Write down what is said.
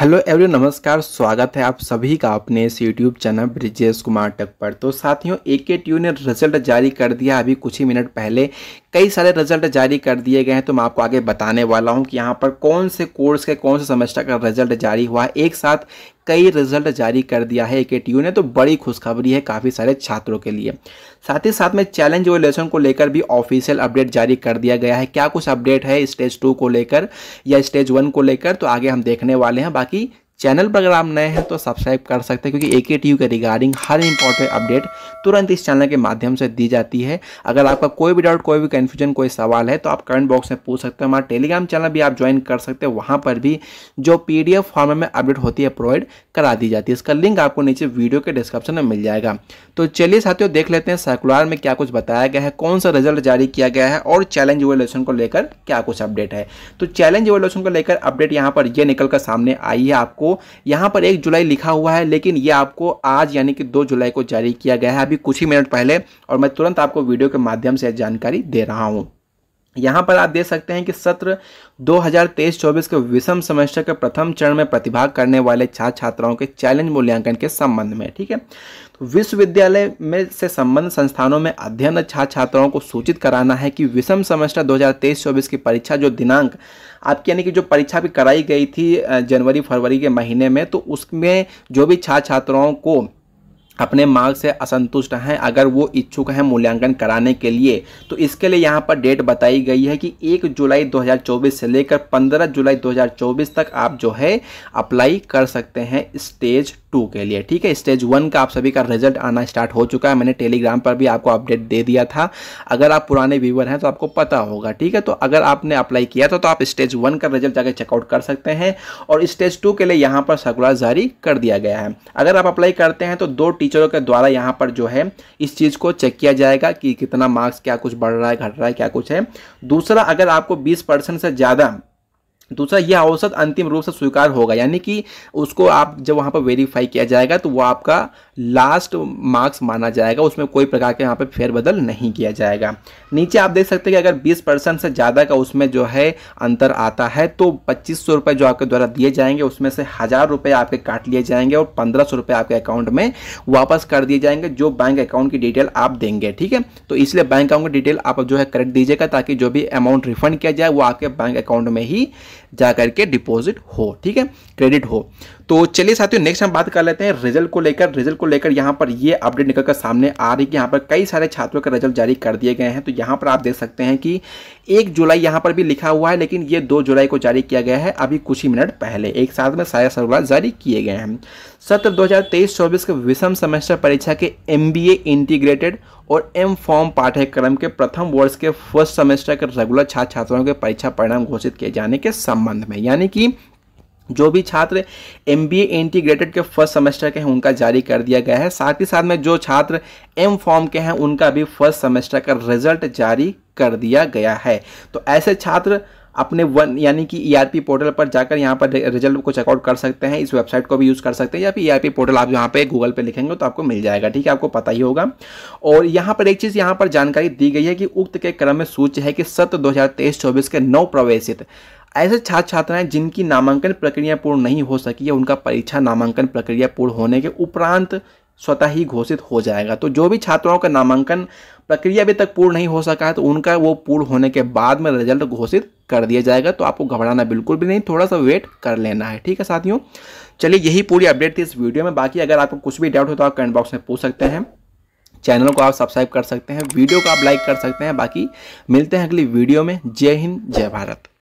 hello every नमस्कार स्वागत है आप सभी का अपने इस यूट्यूब चैनल ब्रिजेश कुमार टक पर तो साथियों ए के ट्यू ने रिजल्ट जारी कर दिया अभी कुछ ही मिनट पहले कई सारे रिजल्ट जारी कर दिए गए हैं तो मैं आपको आगे बताने वाला हूँ कि यहाँ पर कौन से कोर्स के कौन से सेमेस्टर का रिजल्ट जारी हुआ है एक साथ कई रिजल्ट जारी कर दिया है ए ने तो बड़ी खुशखबरी है काफ़ी सारे छात्रों के लिए साथ ही साथ में चैलेंज लेसन को लेकर भी ऑफिशियल अपडेट जारी कर दिया गया है क्या कुछ अपडेट है स्टेज टू को लेकर या स्टेज वन को लेकर तो आगे हम देखने वाले हैं बाकी चैनल पर अगर आप नए हैं तो सब्सक्राइब कर सकते हैं क्योंकि ए के टी यू के रिगार्डिंग हर इंपॉर्टेंट अपडेट तुरंत इस चैनल के माध्यम से दी जाती है अगर आपका कोई भी डाउट कोई भी कन्फ्यूजन कोई सवाल है तो आप कमेंट बॉक्स में पूछ सकते हैं हमारा टेलीग्राम चैनल भी आप ज्वाइन कर सकते हैं वहाँ पर भी जो पी डी एफ फॉर्म में अपडेट होती है प्रोवाइड करा दी जाती है इसका लिंक आपको नीचे वीडियो के डिस्क्रिप्शन में मिल जाएगा तो चलिए साथियों देख लेते हैं सर्कुलर में क्या कुछ बताया गया है कौन सा रिजल्ट जारी किया गया है और चैलेंज इवेल्यूशन को लेकर क्या कुछ अपडेट है तो चैलेंज इवेल्यूशन को लेकर अपडेट यहाँ पर यह निकल कर सामने आई है आपको आपको यहाँ पर एक जुलाई लिखा हुआ है लेकिन ये आपको आज यानी कि दो जुलाई को जारी किया गया है अभी कुछ ही मिनट पहले और मैं तुरंत आपको वीडियो के माध्यम से जानकारी दे रहा हूँ यहाँ पर आप देख सकते हैं कि सत्र 2023-24 के विषम सेमेस्टर के प्रथम चरण में प्रतिभाग करने वाले छात्र छात्राओं के चैलेंज मूल्यांकन के संबंध में ठीक है तो विश्वविद्यालय में से संबंध संस्थानों में अध्ययन छात्र छात्राओं को सूचित कराना है कि विषम सेमेस्टर 2023-24 की परीक्षा जो दिनांक आपकी यानी कि जो परीक्षा भी कराई गई थी जनवरी फरवरी के महीने में तो उसमें जो भी छात्र छात्राओं को अपने मार्क्स से असंतुष्ट हैं अगर वो इच्छुक हैं मूल्यांकन कराने के लिए तो इसके लिए यहाँ पर डेट बताई गई है कि एक जुलाई 2024 से लेकर 15 जुलाई 2024 तक आप जो है अप्लाई कर सकते हैं स्टेज टू के लिए ठीक है स्टेज वन का आप सभी का रिजल्ट आना स्टार्ट हो चुका है मैंने टेलीग्राम पर भी आपको अपडेट दे दिया था अगर आप पुराने व्यूवर हैं तो आपको पता होगा ठीक है तो अगर आपने अप्लाई किया था तो आप स्टेज वन का रिजल्ट जाकर चेकआउट कर सकते हैं और स्टेज टू के लिए यहाँ पर सर्कुलर जारी कर दिया गया है अगर आप अप्लाई करते हैं तो दो टीचरों के द्वारा यहाँ पर जो है इस चीज़ को चेक किया जाएगा कि कितना मार्क्स क्या कुछ बढ़ रहा है घट रहा है क्या कुछ है दूसरा अगर आपको बीस से ज़्यादा दूसरा यह औसत अंतिम रूप से स्वीकार होगा यानी कि उसको आप जब वहाँ पर वेरीफाई किया जाएगा तो वो आपका लास्ट मार्क्स माना जाएगा उसमें कोई प्रकार के यहाँ पर फेरबदल नहीं किया जाएगा नीचे आप देख सकते हैं कि अगर 20 परसेंट से ज़्यादा का उसमें जो है अंतर आता है तो पच्चीस सौ जो आपके द्वारा दिए जाएंगे उसमें से हज़ार रुपये आपके काट लिए जाएंगे और पंद्रह सौ आपके अकाउंट में वापस कर दिए जाएंगे जो बैंक अकाउंट की डिटेल आप देंगे ठीक है तो इसलिए बैंक अकाउंट की डिटेल आप जो है करेक्ट दीजिएगा ताकि जो भी अमाउंट रिफंड किया जाए वो आपके बैंक अकाउंट में ही जा करके डिपॉजिट हो ठीक है क्रेडिट हो तो चलिए साथियों नेक्स्ट हम बात कर लेते हैं रिजल्ट को लेकर रिजल्ट को लेकर यहाँ पर ये अपडेट निकल कर सामने आ रही कि यहाँ पर कई सारे छात्रों के रिजल्ट जारी कर दिए गए हैं तो यहाँ पर आप देख सकते हैं कि एक जुलाई यहाँ पर भी लिखा हुआ है लेकिन ये दो जुलाई को जारी किया गया है अभी कुछ ही मिनट पहले एक साथ में सारे सर्कुलर जारी किए गए हैं सत्र तेईस चौबीस के विषम सेमेस्टर परीक्षा के एम इंटीग्रेटेड और एम फॉर्म पाठ्यक्रम के प्रथम वर्ष के फर्स्ट सेमेस्टर के रेगुलर छात्र छात्राओं के परीक्षा परिणाम घोषित किए जाने के संबंध में यानी कि जो भी छात्र एम बी इंटीग्रेटेड के फर्स्ट सेमेस्टर के हैं उनका जारी कर दिया गया है साथ ही साथ में जो छात्र एम फॉर्म के हैं उनका भी फर्स्ट सेमेस्टर का रिजल्ट जारी कर दिया गया है तो ऐसे छात्र अपने वन यानी कि ई e पोर्टल पर जाकर यहाँ पर रिजल्ट को चेकआउट कर सकते हैं इस वेबसाइट को भी यूज़ कर सकते हैं या फिर ई e पोर्टल आप यहाँ पे गूगल पे लिखेंगे तो आपको मिल जाएगा ठीक है आपको पता ही होगा और यहाँ पर एक चीज़ यहाँ पर जानकारी दी गई है कि उक्त के क्रम में सूच है कि सत्र दो हज़ार के नौ प्रवेशित ऐसे छात्र छात्राएं जिनकी नामांकन प्रक्रिया पूर्ण नहीं हो सकी है उनका परीक्षा नामांकन प्रक्रिया पूर्ण होने के उपरांत स्वतः ही घोषित हो जाएगा तो जो भी छात्राओं का नामांकन प्रक्रिया अभी तक पूर्ण नहीं हो सका है तो उनका वो पूर्ण होने के बाद में रिजल्ट घोषित कर दिया जाएगा तो आपको घबराना बिल्कुल भी नहीं थोड़ा सा वेट कर लेना है ठीक है साथियों चलिए यही पूरी अपडेट थी इस वीडियो में बाकी अगर आपको कुछ भी डाउट हो तो आप कमेंट बॉक्स में पूछ सकते हैं चैनल को आप सब्सक्राइब कर सकते हैं वीडियो को आप लाइक कर सकते हैं बाकी मिलते हैं अगली वीडियो में जय हिंद जय भारत